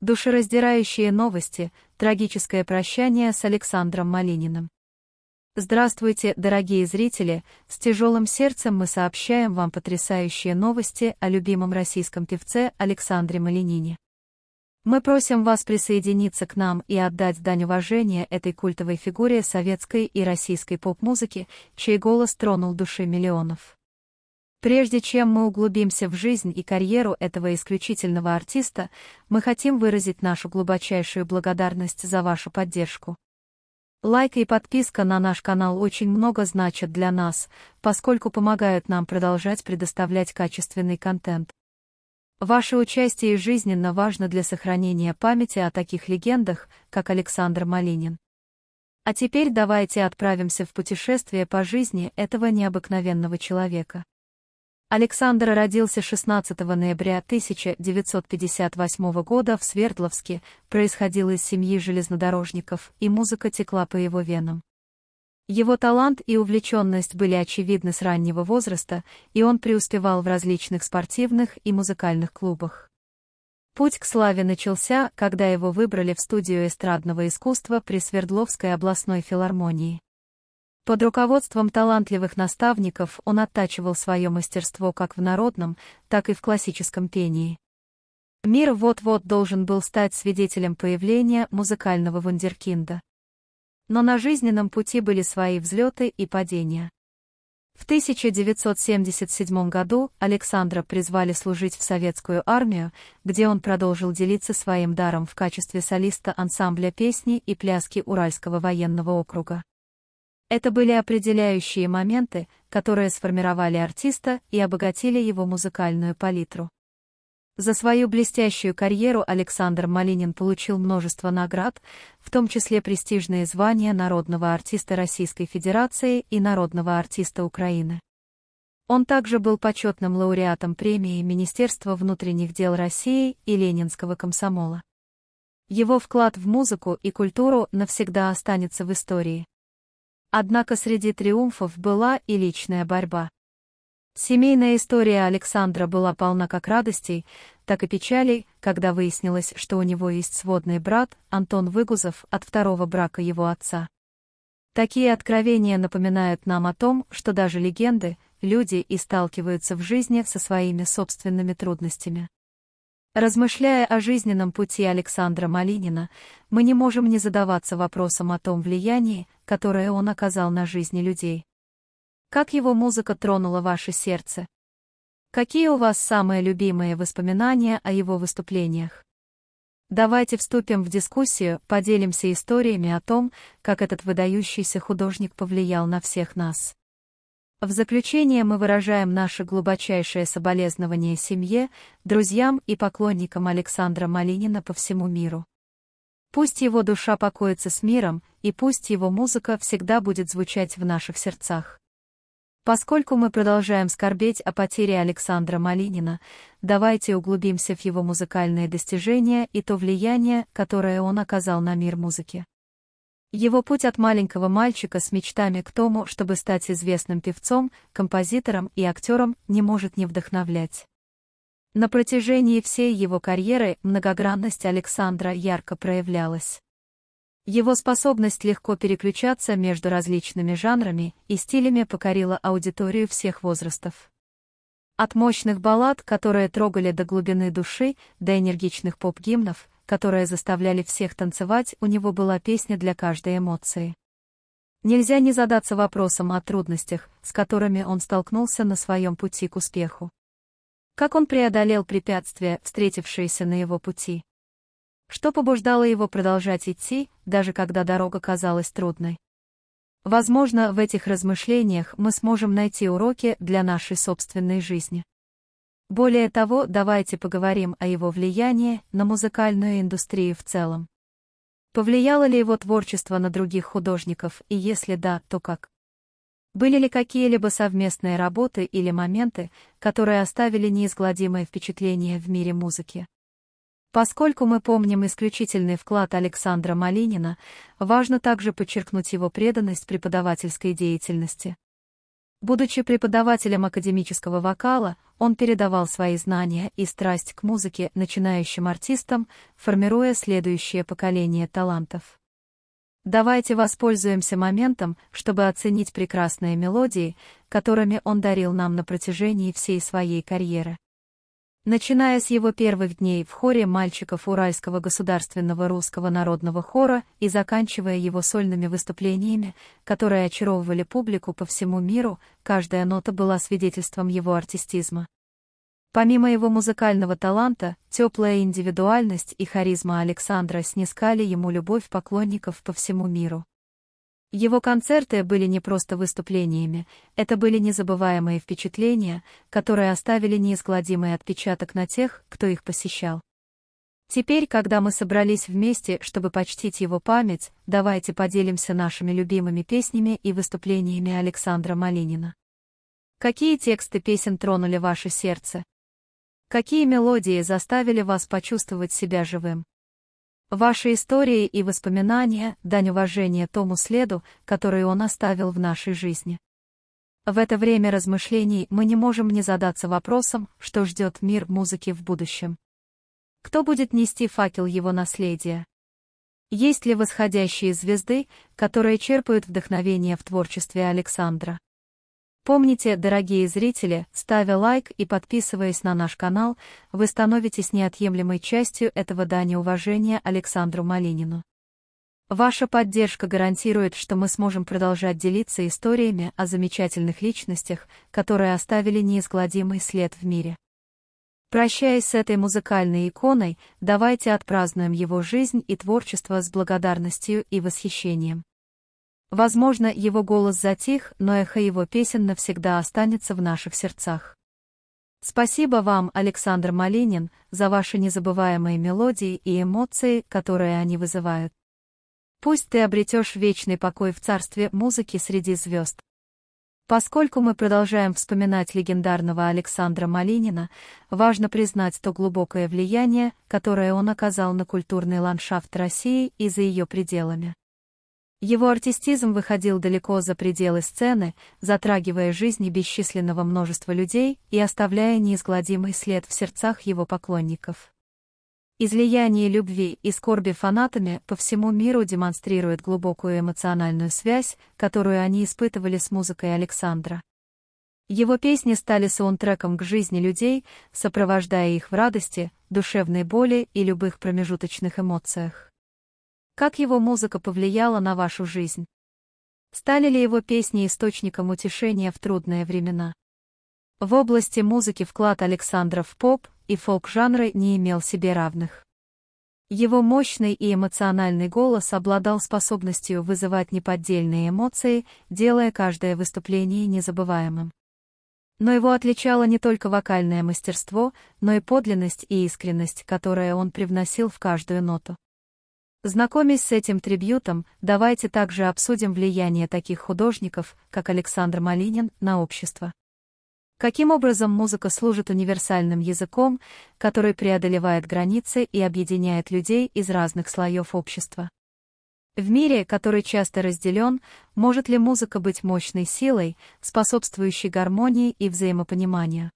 Душераздирающие новости, трагическое прощание с Александром Малининым. Здравствуйте, дорогие зрители, с тяжелым сердцем мы сообщаем вам потрясающие новости о любимом российском певце Александре Малинине. Мы просим вас присоединиться к нам и отдать дань уважения этой культовой фигуре советской и российской поп-музыки, чей голос тронул души миллионов. Прежде чем мы углубимся в жизнь и карьеру этого исключительного артиста, мы хотим выразить нашу глубочайшую благодарность за вашу поддержку. Лайк и подписка на наш канал очень много значат для нас, поскольку помогают нам продолжать предоставлять качественный контент. Ваше участие жизненно важно для сохранения памяти о таких легендах, как Александр Малинин. А теперь давайте отправимся в путешествие по жизни этого необыкновенного человека. Александр родился 16 ноября 1958 года в Свердловске, происходил из семьи железнодорожников, и музыка текла по его венам. Его талант и увлеченность были очевидны с раннего возраста, и он преуспевал в различных спортивных и музыкальных клубах. Путь к славе начался, когда его выбрали в студию эстрадного искусства при Свердловской областной филармонии. Под руководством талантливых наставников он оттачивал свое мастерство как в народном, так и в классическом пении. Мир вот-вот должен был стать свидетелем появления музыкального вундеркинда. Но на жизненном пути были свои взлеты и падения. В 1977 году Александра призвали служить в советскую армию, где он продолжил делиться своим даром в качестве солиста ансамбля песни и пляски Уральского военного округа. Это были определяющие моменты, которые сформировали артиста и обогатили его музыкальную палитру. За свою блестящую карьеру Александр Малинин получил множество наград, в том числе престижные звания Народного артиста Российской Федерации и Народного артиста Украины. Он также был почетным лауреатом премии Министерства внутренних дел России и Ленинского комсомола. Его вклад в музыку и культуру навсегда останется в истории. Однако среди триумфов была и личная борьба. Семейная история Александра была полна как радостей, так и печалей, когда выяснилось, что у него есть сводный брат, Антон Выгузов, от второго брака его отца. Такие откровения напоминают нам о том, что даже легенды, люди и сталкиваются в жизни со своими собственными трудностями. Размышляя о жизненном пути Александра Малинина, мы не можем не задаваться вопросом о том влиянии, которое он оказал на жизни людей. Как его музыка тронула ваше сердце? Какие у вас самые любимые воспоминания о его выступлениях? Давайте вступим в дискуссию, поделимся историями о том, как этот выдающийся художник повлиял на всех нас. В заключение мы выражаем наше глубочайшее соболезнование семье, друзьям и поклонникам Александра Малинина по всему миру. Пусть его душа покоится с миром, и пусть его музыка всегда будет звучать в наших сердцах. Поскольку мы продолжаем скорбеть о потере Александра Малинина, давайте углубимся в его музыкальные достижения и то влияние, которое он оказал на мир музыки. Его путь от маленького мальчика с мечтами к тому, чтобы стать известным певцом, композитором и актером, не может не вдохновлять. На протяжении всей его карьеры многогранность Александра ярко проявлялась. Его способность легко переключаться между различными жанрами и стилями покорила аудиторию всех возрастов. От мощных баллад, которые трогали до глубины души, до энергичных поп-гимнов, которые заставляли всех танцевать, у него была песня для каждой эмоции. Нельзя не задаться вопросом о трудностях, с которыми он столкнулся на своем пути к успеху. Как он преодолел препятствия, встретившиеся на его пути. Что побуждало его продолжать идти, даже когда дорога казалась трудной. Возможно, в этих размышлениях мы сможем найти уроки для нашей собственной жизни. Более того, давайте поговорим о его влиянии на музыкальную индустрию в целом. Повлияло ли его творчество на других художников, и если да, то как? Были ли какие-либо совместные работы или моменты, которые оставили неизгладимое впечатление в мире музыки? Поскольку мы помним исключительный вклад Александра Малинина, важно также подчеркнуть его преданность преподавательской деятельности. Будучи преподавателем академического вокала, он передавал свои знания и страсть к музыке начинающим артистам, формируя следующее поколение талантов. Давайте воспользуемся моментом, чтобы оценить прекрасные мелодии, которыми он дарил нам на протяжении всей своей карьеры. Начиная с его первых дней в хоре мальчиков Уральского государственного русского народного хора и заканчивая его сольными выступлениями, которые очаровывали публику по всему миру, каждая нота была свидетельством его артистизма. Помимо его музыкального таланта, теплая индивидуальность и харизма Александра снискали ему любовь поклонников по всему миру. Его концерты были не просто выступлениями, это были незабываемые впечатления, которые оставили неизгладимый отпечаток на тех, кто их посещал. Теперь, когда мы собрались вместе, чтобы почтить его память, давайте поделимся нашими любимыми песнями и выступлениями Александра Малинина. Какие тексты песен тронули ваше сердце? Какие мелодии заставили вас почувствовать себя живым? Ваши истории и воспоминания – дань уважения тому следу, который он оставил в нашей жизни. В это время размышлений мы не можем не задаться вопросом, что ждет мир музыки в будущем. Кто будет нести факел его наследия? Есть ли восходящие звезды, которые черпают вдохновение в творчестве Александра? Помните, дорогие зрители, ставя лайк и подписываясь на наш канал, вы становитесь неотъемлемой частью этого дания уважения Александру Малинину. Ваша поддержка гарантирует, что мы сможем продолжать делиться историями о замечательных личностях, которые оставили неизгладимый след в мире. Прощаясь с этой музыкальной иконой, давайте отпразднуем его жизнь и творчество с благодарностью и восхищением. Возможно, его голос затих, но эхо его песен навсегда останется в наших сердцах. Спасибо вам, Александр Малинин, за ваши незабываемые мелодии и эмоции, которые они вызывают. Пусть ты обретешь вечный покой в царстве музыки среди звезд. Поскольку мы продолжаем вспоминать легендарного Александра Малинина, важно признать то глубокое влияние, которое он оказал на культурный ландшафт России и за ее пределами. Его артистизм выходил далеко за пределы сцены, затрагивая жизни бесчисленного множества людей и оставляя неизгладимый след в сердцах его поклонников. Излияние любви и скорби фанатами по всему миру демонстрирует глубокую эмоциональную связь, которую они испытывали с музыкой Александра. Его песни стали саундтреком к жизни людей, сопровождая их в радости, душевной боли и любых промежуточных эмоциях. Как его музыка повлияла на вашу жизнь? Стали ли его песни источником утешения в трудные времена? В области музыки вклад Александра в поп и фолк-жанры не имел себе равных. Его мощный и эмоциональный голос обладал способностью вызывать неподдельные эмоции, делая каждое выступление незабываемым. Но его отличало не только вокальное мастерство, но и подлинность и искренность, которые он привносил в каждую ноту. Знакомясь с этим трибьютом, давайте также обсудим влияние таких художников, как Александр Малинин, на общество. Каким образом музыка служит универсальным языком, который преодолевает границы и объединяет людей из разных слоев общества? В мире, который часто разделен, может ли музыка быть мощной силой, способствующей гармонии и взаимопониманию?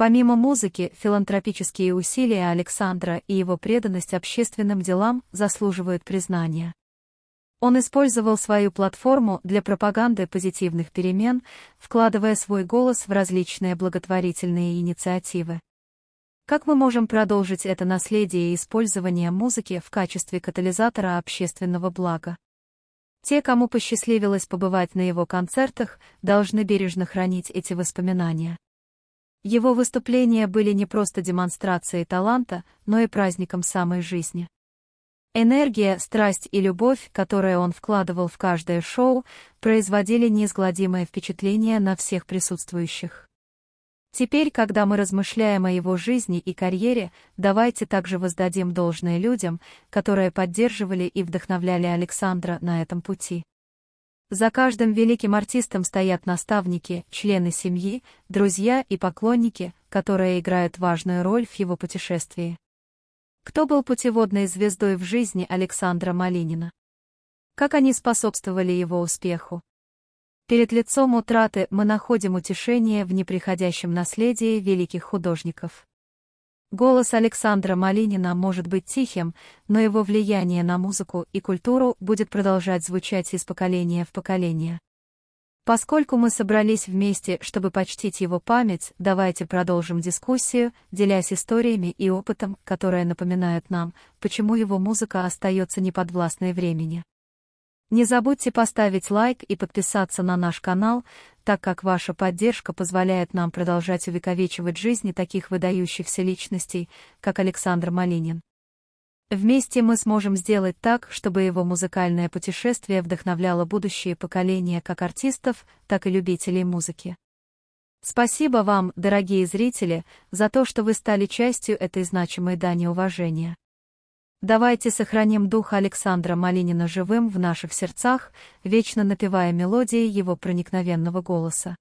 Помимо музыки, филантропические усилия Александра и его преданность общественным делам заслуживают признания. Он использовал свою платформу для пропаганды позитивных перемен, вкладывая свой голос в различные благотворительные инициативы. Как мы можем продолжить это наследие использования музыки в качестве катализатора общественного блага? Те, кому посчастливилось побывать на его концертах, должны бережно хранить эти воспоминания. Его выступления были не просто демонстрацией таланта, но и праздником самой жизни. Энергия, страсть и любовь, которые он вкладывал в каждое шоу, производили неизгладимое впечатление на всех присутствующих. Теперь, когда мы размышляем о его жизни и карьере, давайте также воздадим должное людям, которые поддерживали и вдохновляли Александра на этом пути. За каждым великим артистом стоят наставники, члены семьи, друзья и поклонники, которые играют важную роль в его путешествии. Кто был путеводной звездой в жизни Александра Малинина? Как они способствовали его успеху? Перед лицом утраты мы находим утешение в неприходящем наследии великих художников. Голос Александра Малинина может быть тихим, но его влияние на музыку и культуру будет продолжать звучать из поколения в поколение. Поскольку мы собрались вместе, чтобы почтить его память, давайте продолжим дискуссию, делясь историями и опытом, которые напоминают нам, почему его музыка остается неподвластной времени. Не забудьте поставить лайк и подписаться на наш канал, так как ваша поддержка позволяет нам продолжать увековечивать жизни таких выдающихся личностей, как Александр Малинин. Вместе мы сможем сделать так, чтобы его музыкальное путешествие вдохновляло будущие поколения как артистов, так и любителей музыки. Спасибо вам, дорогие зрители, за то, что вы стали частью этой значимой дани уважения. Давайте сохраним дух Александра Малинина живым в наших сердцах, вечно напевая мелодии его проникновенного голоса.